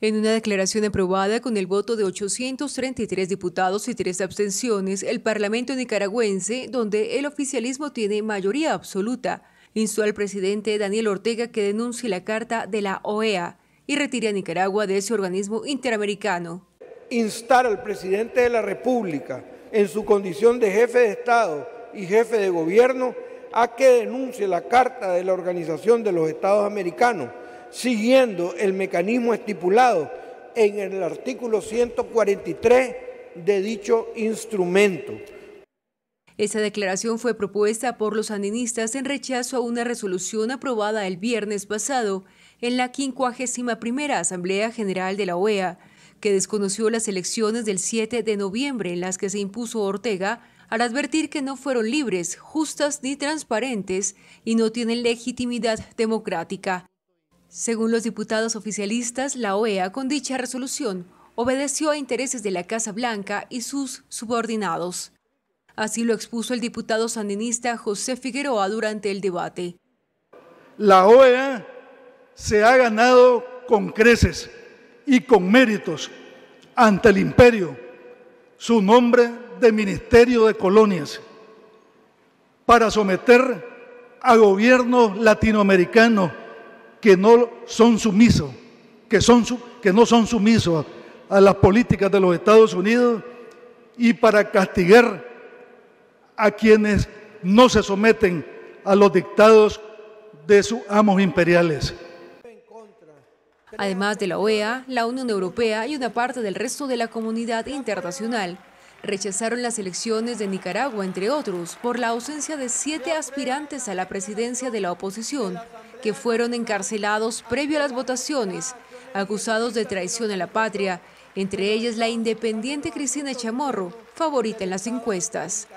En una declaración aprobada con el voto de 833 diputados y tres abstenciones, el Parlamento nicaragüense, donde el oficialismo tiene mayoría absoluta, instó al presidente Daniel Ortega que denuncie la carta de la OEA y retire a Nicaragua de ese organismo interamericano. Instar al presidente de la República, en su condición de jefe de Estado y jefe de gobierno, a que denuncie la carta de la Organización de los Estados Americanos siguiendo el mecanismo estipulado en el artículo 143 de dicho instrumento. Esta declaración fue propuesta por los sandinistas en rechazo a una resolución aprobada el viernes pasado en la 51 Asamblea General de la OEA, que desconoció las elecciones del 7 de noviembre en las que se impuso Ortega al advertir que no fueron libres, justas ni transparentes y no tienen legitimidad democrática. Según los diputados oficialistas, la OEA con dicha resolución obedeció a intereses de la Casa Blanca y sus subordinados. Así lo expuso el diputado sandinista José Figueroa durante el debate. La OEA se ha ganado con creces y con méritos ante el imperio su nombre de Ministerio de Colonias para someter a gobiernos latinoamericano que no son sumisos, que, no son sumisos a las políticas de los Estados Unidos y para castigar a quienes no se someten a los dictados de sus amos imperiales. Además de la OEA, la Unión Europea y una parte del resto de la comunidad internacional rechazaron las elecciones de Nicaragua, entre otros, por la ausencia de siete aspirantes a la presidencia de la oposición que fueron encarcelados previo a las votaciones, acusados de traición a la patria, entre ellas la independiente Cristina Chamorro, favorita en las encuestas.